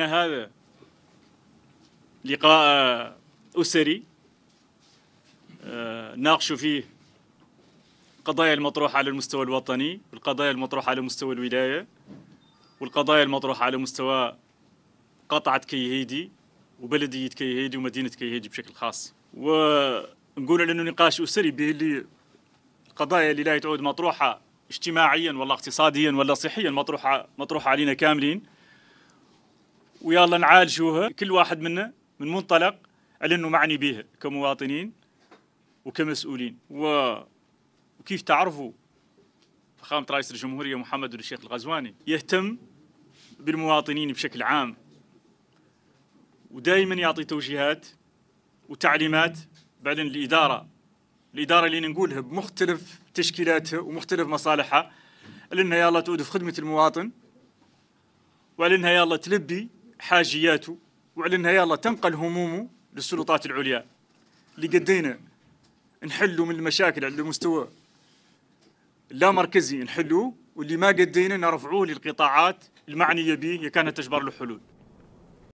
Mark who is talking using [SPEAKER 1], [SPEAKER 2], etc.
[SPEAKER 1] هذا لقاء أسري آه، ناقشوا فيه القضايا المطروحة على المستوى الوطني والقضايا المطروحة على مستوى الولاية والقضايا المطروحة على مستوى قطعة كيهيدي وبلدية كيهيدي ومدينة كيهيدي بشكل خاص ونقول على أنه نقاش أسري به اللي القضايا اللي لا تعود مطروحة اجتماعيا ولا اقتصاديا ولا صحيا مطروحة مطروحة علينا كاملين ويلا نعالجوها كل واحد منا من منطلق على انه معني بها كمواطنين وكمسؤولين و... وكيف تعرفوا فخامة رئيس الجمهورية محمد بن الشيخ الغزواني يهتم بالمواطنين بشكل عام ودائما يعطي توجيهات وتعليمات بعدين الإدارة الإدارة اللي نقولها بمختلف تشكيلاتها ومختلف مصالحها لأنها يلا تعود في خدمة المواطن وعلى أنها يلا تلبي حاجياته وعلى انها يلا تنقل همومه للسلطات العليا اللي قدينا نحلوا من المشاكل على المستوى لا مركزي نحلوه واللي ما قدينا نرفعوه للقطاعات المعنيه به كانت تجبر له حلول